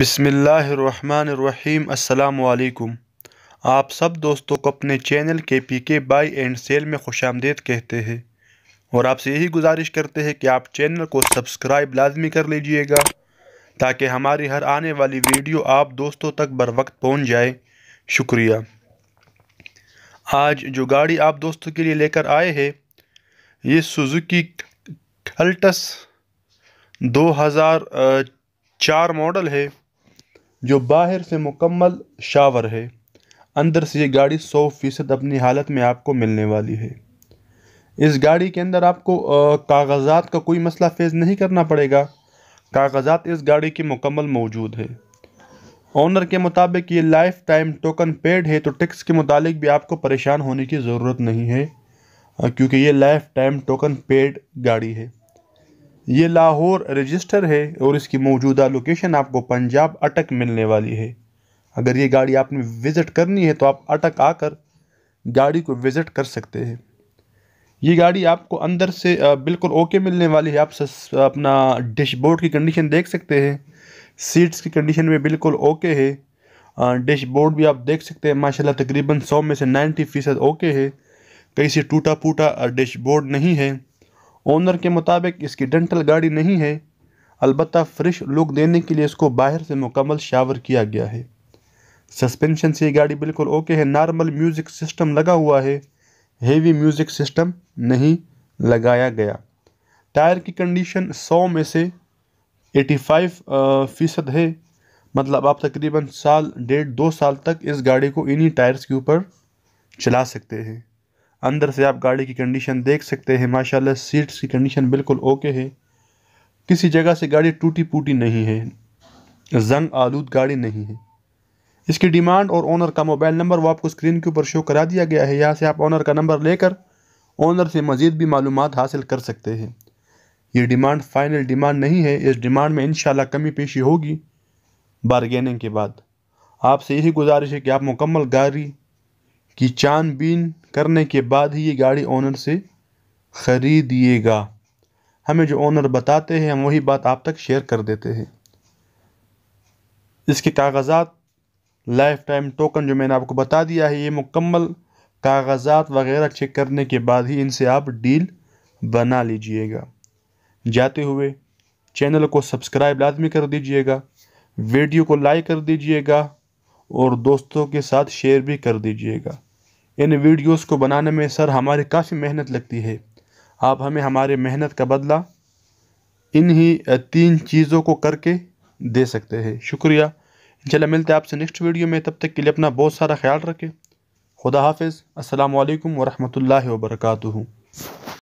بسم اللہ الرحمن الرحیم السلام علیکم آپ سب دوستوں کو اپنے چینل کے پی کے بائی اینڈ سیل میں خوش آمدید کہتے ہیں اور آپ سے یہی گزارش کرتے ہیں کہ آپ چینل کو سبسکرائب لازمی کر لیجئے گا تاکہ ہماری ہر آنے والی ویڈیو آپ دوستوں تک بر وقت پہنچ جائے شکریہ آج جو گاڑی آپ دوستوں کے لیے لے کر آئے ہیں یہ سوزوکی کلٹس دو ہزار چار ماڈل ہے جو باہر سے مکمل شاور ہے اندر سے یہ گاڑی سو فیصد اپنی حالت میں آپ کو ملنے والی ہے اس گاڑی کے اندر آپ کو کاغذات کا کوئی مسئلہ فیس نہیں کرنا پڑے گا کاغذات اس گاڑی کی مکمل موجود ہے اونر کے مطابق یہ لائف ٹائم ٹوکن پیڈ ہے تو ٹیکس کے متعلق بھی آپ کو پریشان ہونے کی ضرورت نہیں ہے کیونکہ یہ لائف ٹائم ٹوکن پیڈ گاڑی ہے یہ لاہور رجسٹر ہے اور اس کی موجودہ لوکیشن آپ کو پنجاب اٹک ملنے والی ہے اگر یہ گاڑی آپ نے وزٹ کرنی ہے تو آپ اٹک آ کر گاڑی کو وزٹ کر سکتے ہیں یہ گاڑی آپ کو اندر سے بالکل اوکے ملنے والی ہے آپ اپنا ڈش بورڈ کی کنڈیشن دیکھ سکتے ہیں سیٹس کی کنڈیشن میں بالکل اوکے ہے ڈش بورڈ بھی آپ دیکھ سکتے ہیں ماشاءاللہ تقریباً سو میں سے نائنٹی فیصد اوکے ہے کہیں سے ٹوٹا پوٹا ڈش بورڈ نہیں ہے اونر کے مطابق اس کی ڈنٹل گاڑی نہیں ہے البتہ فریش لک دینے کے لیے اس کو باہر سے مکمل شاور کیا گیا ہے سسپنشن سے یہ گاڑی بالکل اوکے ہے نارمل میوزک سسٹم لگا ہوا ہے ہیوی میوزک سسٹم نہیں لگایا گیا ٹائر کی کنڈیشن سو میں سے ایٹی فائیو فیصد ہے مطلب آپ تقریباً سال ڈیڑھ دو سال تک اس گاڑی کو انہی ٹائرز کے اوپر چلا سکتے ہیں اندر سے آپ گاڑی کی کنڈیشن دیکھ سکتے ہیں ماشاءاللہ سیٹس کی کنڈیشن بالکل اوکے ہے کسی جگہ سے گاڑی ٹوٹی پوٹی نہیں ہے زنگ آلود گاڑی نہیں ہے اس کی ڈیمانڈ اور اونر کا موبائل نمبر وہ آپ کو اسکرین کے اوپر شو کرا دیا گیا ہے یہاں سے آپ اونر کا نمبر لے کر اونر سے مزید بھی معلومات حاصل کر سکتے ہیں یہ ڈیمانڈ فائنل ڈیمانڈ نہیں ہے اس ڈیمانڈ میں انشاءاللہ کمی پیشی ہوگی بارگیننگ کے بعد آپ سے یہی گزارش ہے کہ آپ مکمل گاڑی کی چان بین کرنے کے بعد ہی یہ گاڑی اونر سے خریدیے گا ہمیں جو اونر بتاتے ہیں ہم وہی بات آپ تک شیئر کر دیتے ہیں اس کے کاغذات لائف ٹائم ٹوکن جو میں نے آپ کو بتا دیا ہے یہ مکمل کاغذات وغیرہ چیک کرنے کے بعد ہی ان سے آپ ڈیل بنا لیجئے گا جاتے ہوئے چینل کو سبسکرائب لازمی کر دیجئے گا ویڈیو کو لائک کر دیجئے گا اور دوستوں کے ساتھ شیئر بھی کر دیجئے گا ان یعنی ویڈیوز کو بنانے میں سر ہماری کافی محنت لگتی ہے آپ ہمیں ہمارے محنت کا بدلہ انہی تین چیزوں کو کر کے دے سکتے ہیں شکریہ انشاءاللہ ملتے آپ سے نیکسٹ ویڈیو میں تب تک کے لیے اپنا بہت سارا خیال رکھیں خدا حافظ السلام علیکم ورحمۃ اللہ وبرکاتہ